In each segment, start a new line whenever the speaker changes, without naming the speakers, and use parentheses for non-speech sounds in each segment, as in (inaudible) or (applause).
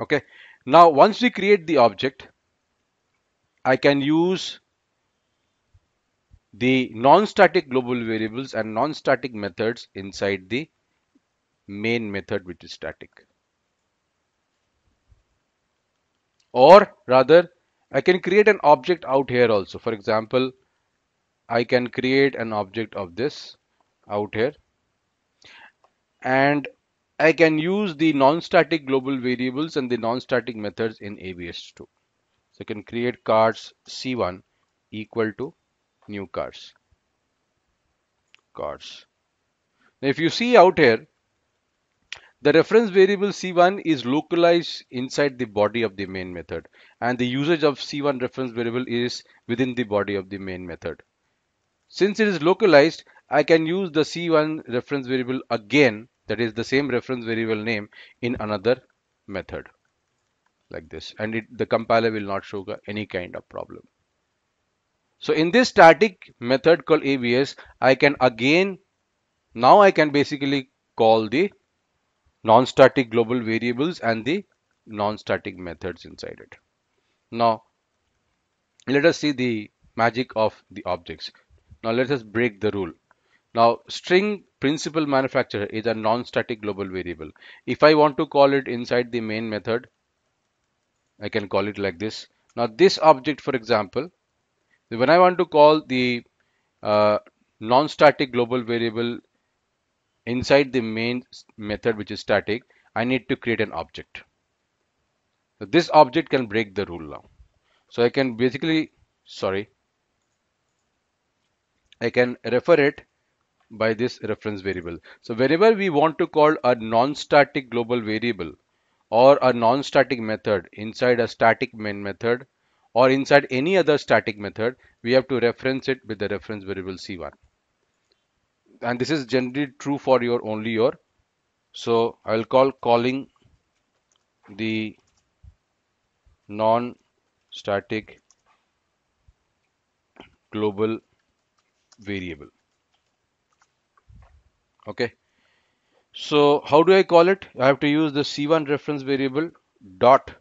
okay now once we create the object I can use the non-static global variables and non-static methods inside the main method which is static or rather I can create an object out here also for example I can create an object of this out here and I can use the non-static global variables and the non-static methods in ABS2. So I can create cards C1 equal to new cards. Cards. Now if you see out here, the reference variable C1 is localized inside the body of the main method and the usage of C1 reference variable is within the body of the main method. Since it is localized, I can use the C1 reference variable again that is the same reference variable name in another method like this and it, the compiler will not show any kind of problem so in this static method called abs i can again now i can basically call the non-static global variables and the non-static methods inside it now let us see the magic of the objects now let us break the rule now string principal manufacturer is a non-static global variable. If I want to call it inside the main method, I can call it like this. Now this object, for example, when I want to call the uh, non-static global variable inside the main method, which is static, I need to create an object. So this object can break the rule now. So I can basically, sorry, I can refer it by this reference variable. So whenever we want to call a non-static global variable or a non-static method inside a static main method or inside any other static method, we have to reference it with the reference variable C1. And this is generally true for your only your. So I'll call calling the non-static global variable okay so how do I call it I have to use the C1 reference variable dot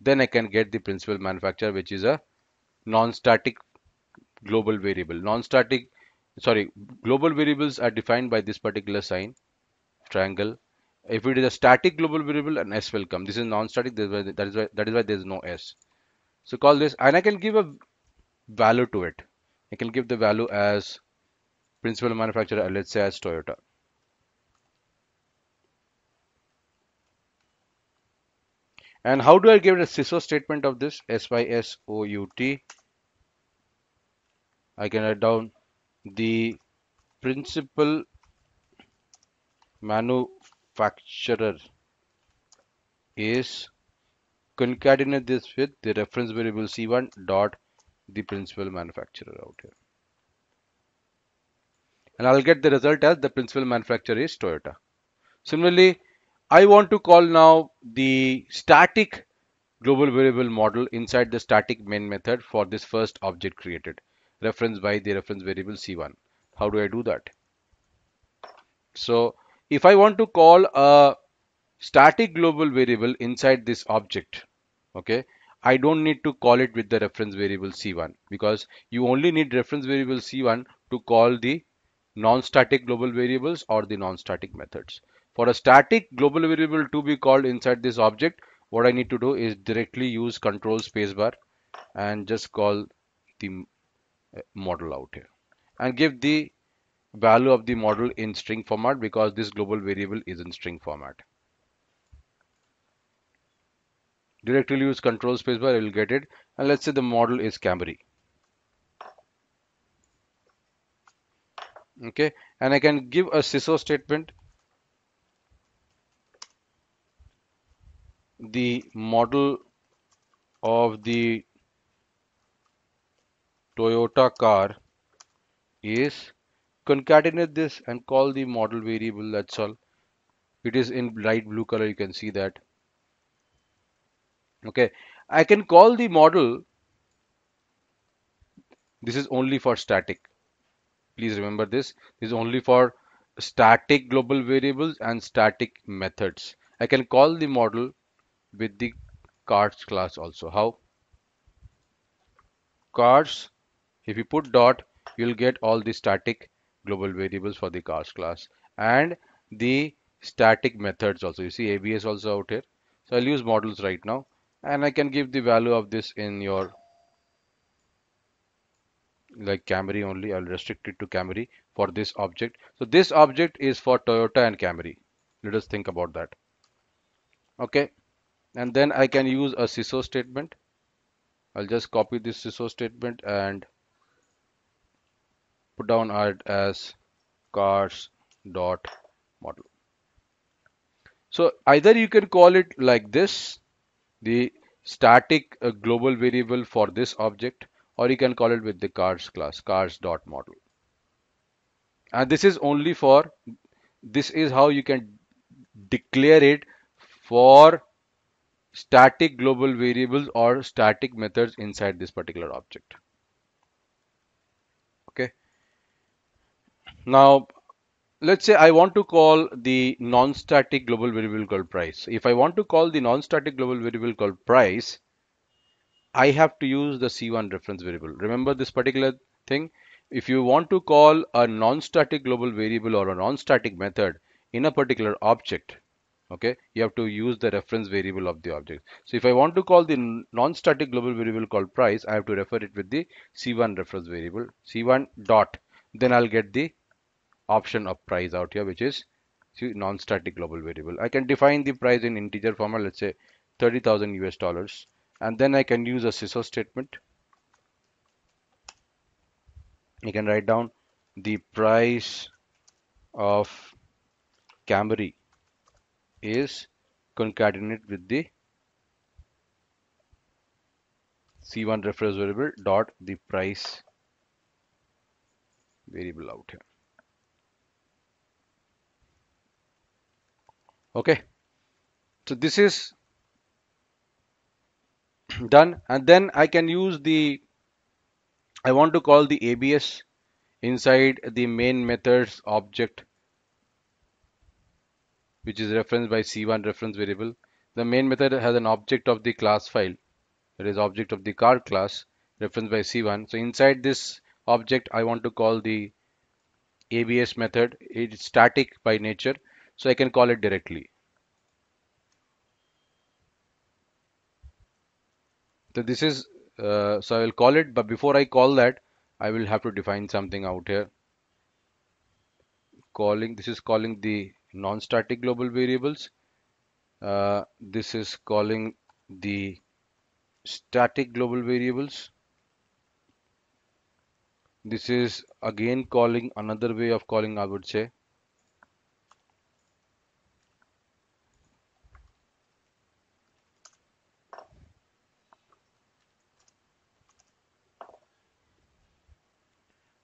then I can get the principal manufacturer which is a non-static global variable non-static sorry global variables are defined by this particular sign triangle if it is a static global variable an s will come this is non-static that is why that is why there is no s so call this and i can give a value to it i can give the value as principal manufacturer let's say as toyota And how do I give a SISO statement of this? S-Y-S-O-U-T. I can write down the principal manufacturer is concatenate this with the reference variable C1 dot the principal manufacturer out here. And I'll get the result as the principal manufacturer is Toyota. Similarly, I want to call now the static global variable model inside the static main method for this first object created reference by the reference variable c1 how do I do that so if I want to call a static global variable inside this object okay I don't need to call it with the reference variable c1 because you only need reference variable c1 to call the non-static global variables or the non-static methods for a static global variable to be called inside this object, what I need to do is directly use control spacebar and just call the uh, model out here and give the value of the model in string format because this global variable is in string format. Directly use control spacebar, you will get it. And let's say the model is Camry. Okay, and I can give a CISO statement the model of the Toyota car is concatenate this and call the model variable that's all it is in light blue color you can see that okay I can call the model this is only for static please remember this this is only for static global variables and static methods I can call the model with the cards class also how cards if you put dot you'll get all the static global variables for the cars class and the static methods also you see abs also out here so i'll use models right now and i can give the value of this in your like camry only i'll restrict it to camry for this object so this object is for toyota and camry let us think about that okay and then I can use a CISO statement I'll just copy this CISO statement and put down it as cars dot model so either you can call it like this the static uh, global variable for this object or you can call it with the cars class cars dot model and this is only for this is how you can declare it for static global variables or static methods inside this particular object okay now let's say I want to call the non-static global variable called price if I want to call the non-static global variable called price I have to use the C1 reference variable remember this particular thing if you want to call a non-static global variable or a non-static method in a particular object okay you have to use the reference variable of the object so if i want to call the non-static global variable called price i have to refer it with the c1 reference variable c1 dot then i'll get the option of price out here which is non-static global variable i can define the price in integer format let's say 30000 us dollars and then i can use a CISO statement you can write down the price of Camry is concatenate with the c1 reference variable dot the price variable out here okay so this is (clears throat) done and then I can use the I want to call the ABS inside the main methods object which is referenced by C1 reference variable. The main method has an object of the class file that is object of the car class referenced by C1. So inside this object I want to call the ABS method. It's static by nature so I can call it directly. So this is uh, so I will call it but before I call that I will have to define something out here calling this is calling the non-static global variables. Uh, this is calling the static global variables. This is again calling another way of calling I would say.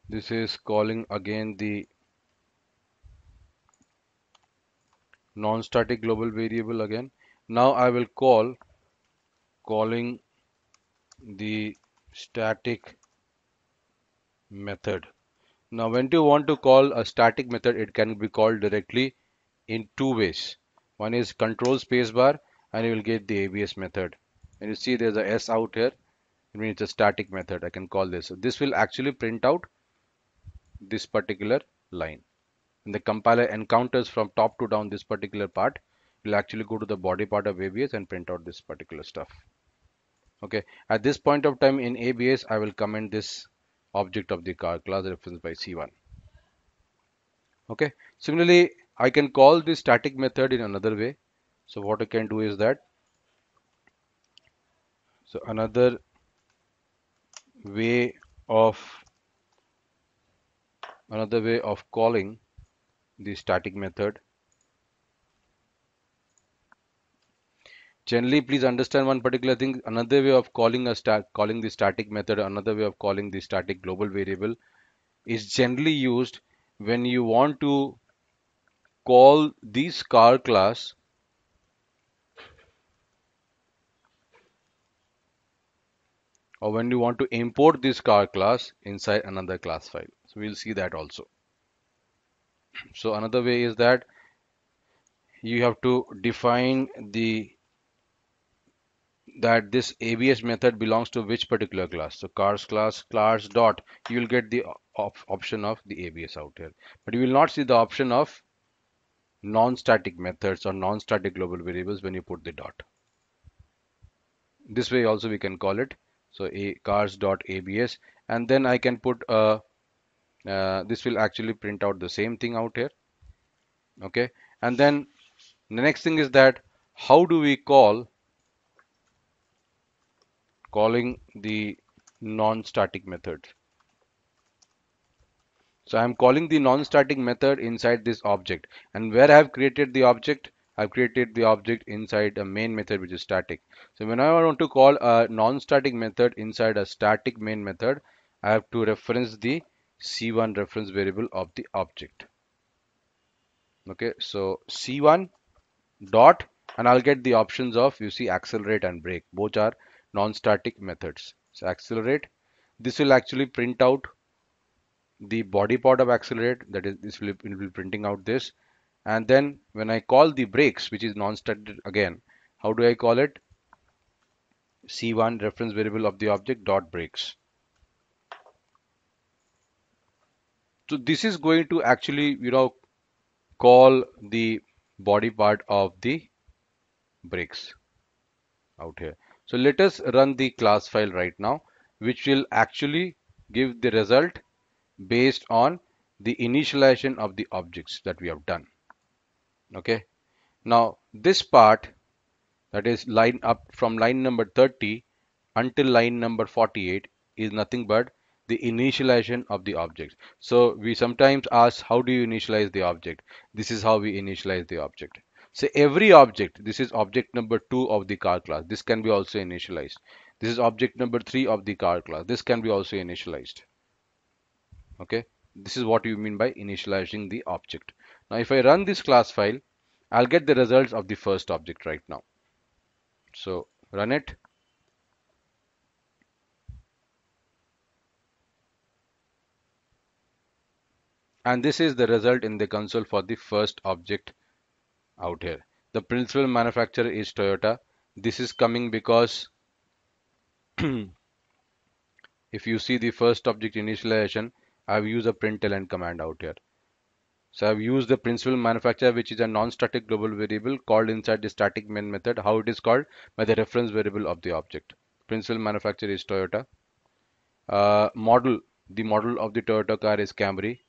This is calling again the non-static global variable again now I will call calling the static method now when you want to call a static method it can be called directly in two ways one is control spacebar and you will get the abs method and you see there's a s out here I mean it's a static method I can call this so this will actually print out this particular line and the compiler encounters from top to down this particular part will actually go to the body part of ABS and print out this particular stuff okay at this point of time in ABS I will comment this object of the car class reference by C1 okay similarly I can call this static method in another way so what I can do is that so another way of another way of calling the static method generally please understand one particular thing another way of calling a stat calling the static method another way of calling the static global variable is generally used when you want to call this car class or when you want to import this car class inside another class file so we'll see that also so another way is that you have to define the that this ABS method belongs to which particular class so cars class class dot you will get the op option of the ABS out here but you will not see the option of non-static methods or non-static global variables when you put the dot this way also we can call it so a cars dot abs and then I can put a uh, this will actually print out the same thing out here okay and then the next thing is that how do we call calling the non-static method so I'm calling the non-static method inside this object and where I have created the object I've created the object inside a main method which is static. So whenever I want to call a non-static method inside a static main method, I have to reference the c1 reference variable of the object okay so c1 dot and I'll get the options of you see accelerate and brake both are non-static methods so accelerate this will actually print out the body part of accelerate that is this will, will be printing out this and then when I call the brakes which is non-static again how do I call it c1 reference variable of the object dot brakes So this is going to actually, you know, call the body part of the bricks out here. So let us run the class file right now, which will actually give the result based on the initialization of the objects that we have done. Okay. Now this part that is line up from line number 30 until line number 48 is nothing but the initialization of the object. So we sometimes ask how do you initialize the object? This is how we initialize the object. So every object, this is object number 2 of the car class. This can be also initialized. This is object number 3 of the car class. This can be also initialized. Okay, this is what you mean by initializing the object. Now if I run this class file, I'll get the results of the first object right now. So run it and this is the result in the console for the first object out here the principal manufacturer is Toyota this is coming because (clears throat) if you see the first object initialization I've used a println command out here so I've used the principal manufacturer which is a non-static global variable called inside the static main method how it is called by the reference variable of the object principal manufacturer is Toyota uh, model the model of the Toyota car is Camry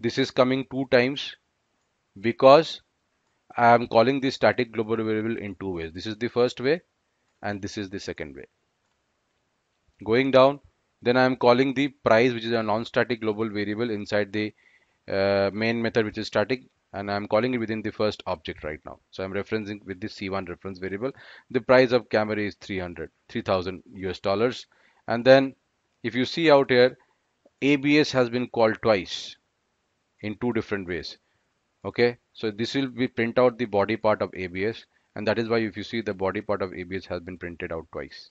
this is coming two times because I am calling this static global variable in two ways. This is the first way and this is the second way. Going down, then I am calling the price which is a non-static global variable inside the uh, main method which is static and I am calling it within the first object right now. So I am referencing with the C1 reference variable. The price of camera is 300, 3000 US dollars. And then if you see out here, ABS has been called twice in two different ways okay so this will be print out the body part of ABS and that is why if you see the body part of ABS has been printed out twice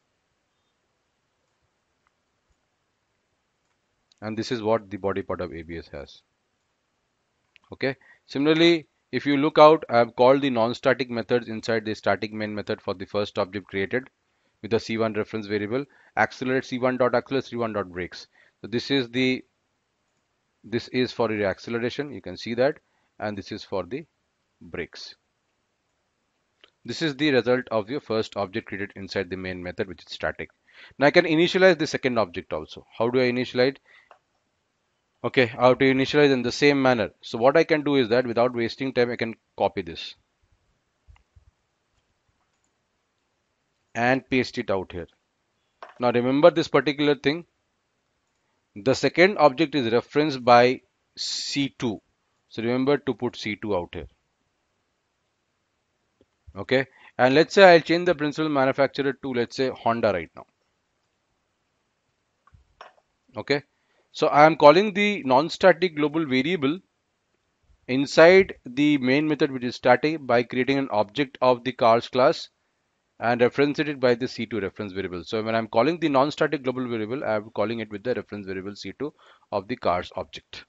and this is what the body part of ABS has okay similarly if you look out I have called the non-static methods inside the static main method for the first object created with the c1 reference variable accelerate c1 dot accelerate c1 dot breaks so this is the this is for your acceleration, you can see that, and this is for the brakes. This is the result of your first object created inside the main method, which is static. Now I can initialize the second object also. How do I initialize? Okay, I have to initialize in the same manner. So what I can do is that without wasting time, I can copy this and paste it out here. Now remember this particular thing the second object is referenced by C2. So remember to put C2 out here. Okay. And let's say I'll change the principal manufacturer to let's say Honda right now. Okay. So I am calling the non-static global variable inside the main method which is static by creating an object of the cars class and reference it by the C2 reference variable. So when I'm calling the non-static global variable, I'm calling it with the reference variable C2 of the cars object.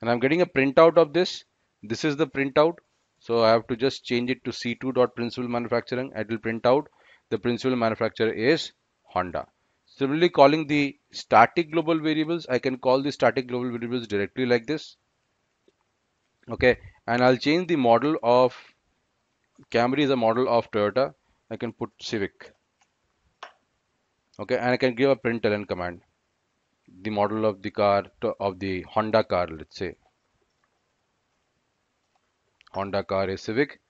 And I'm getting a printout of this. This is the printout. So I have to just change it to C2.principal manufacturing. It will print out the principal manufacturer is Honda. Similarly, calling the static global variables, I can call the static global variables directly like this. Okay, and I'll change the model of Camry is a model of Toyota I can put civic okay and I can give a println command the model of the car of the Honda car let's say Honda car is civic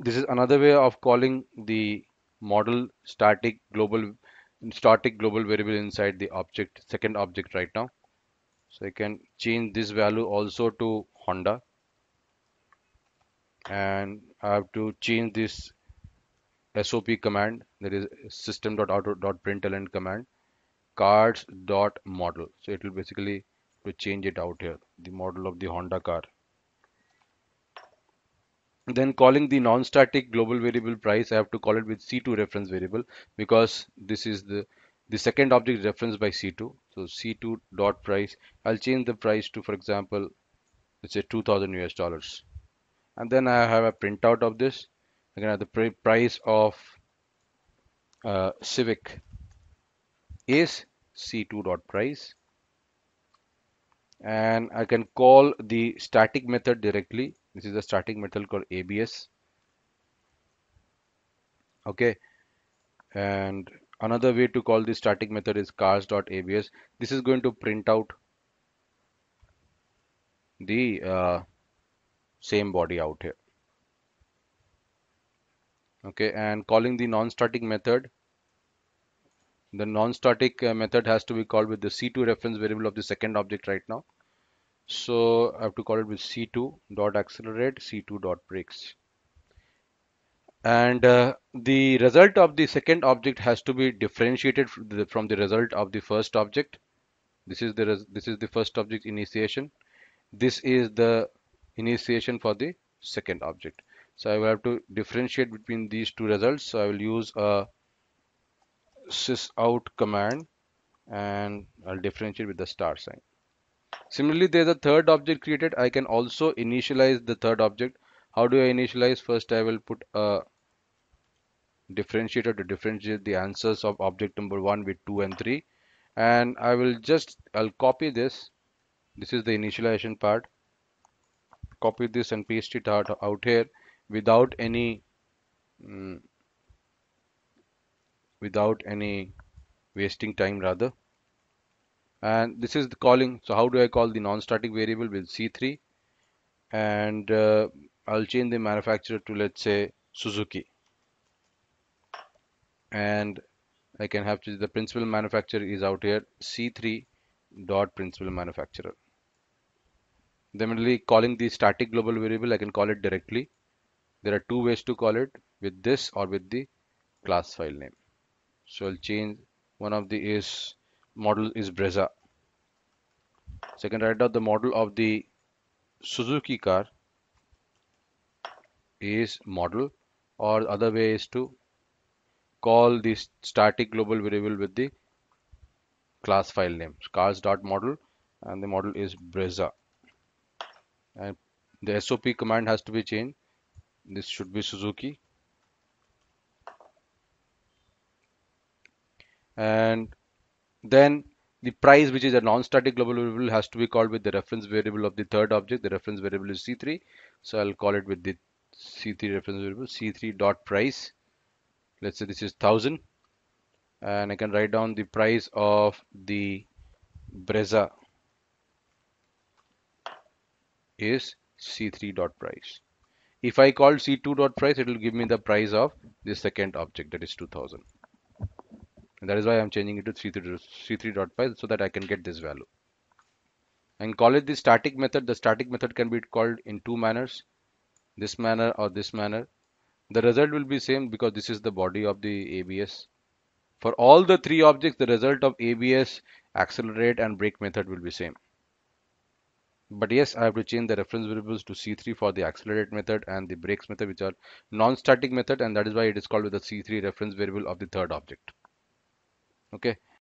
this is another way of calling the model static global static global variable inside the object second object right now so I can change this value also to Honda and I have to change this SOP command, that is system.auto.println command, cards.model. So it will basically to change it out here, the model of the Honda car. Then calling the non-static global variable price, I have to call it with C2 reference variable because this is the the second object referenced by C2. So C2 dot price. I'll change the price to, for example, let's say 2,000 US dollars. And then I have a printout of this again have the price of uh, Civic is C2 dot price and I can call the static method directly this is the static method called ABS okay and another way to call the static method is cars.abs this is going to print out the uh, same body out here okay and calling the non-static method the non-static uh, method has to be called with the c2 reference variable of the second object right now so I have to call it with c2 dot accelerate c2 dot brakes and uh, the result of the second object has to be differentiated from the result of the first object this is the this is the first object initiation this is the initiation for the second object so I will have to differentiate between these two results so I will use a sysout command and I'll differentiate with the star sign similarly there's a third object created I can also initialize the third object how do I initialize first I will put a differentiator to differentiate the answers of object number 1 with 2 and 3 and I will just I'll copy this this is the initialization part copy this and paste it out, out here without any mm, without any wasting time rather and this is the calling so how do I call the non-static variable with C3 and uh, I'll change the manufacturer to let's say Suzuki and I can have to the principal manufacturer is out here C3 dot principal manufacturer then really calling the static global variable I can call it directly there are two ways to call it with this or with the class file name so I'll change one of the is model is Brezza so I can write out the model of the Suzuki car is model or other way is to call the static global variable with the class file name cars dot model, and the model is Brezza and the SOP command has to be changed this should be Suzuki and then the price which is a non-static global variable has to be called with the reference variable of the third object the reference variable is c3 so I'll call it with the c3 reference variable c3 dot price let's say this is 1000 and I can write down the price of the Brezza is c3 dot price if I call c2 dot price it will give me the price of the second object that is 2000 and that is why I'm changing it to c3 dot price so that I can get this value and call it the static method the static method can be called in two manners this manner or this manner the result will be same because this is the body of the ABS for all the three objects the result of ABS accelerate and brake method will be same but yes, I have to change the reference variables to C3 for the accelerate method and the brakes method, which are non-static method. And that is why it is called with the C3 reference variable of the third object. Okay.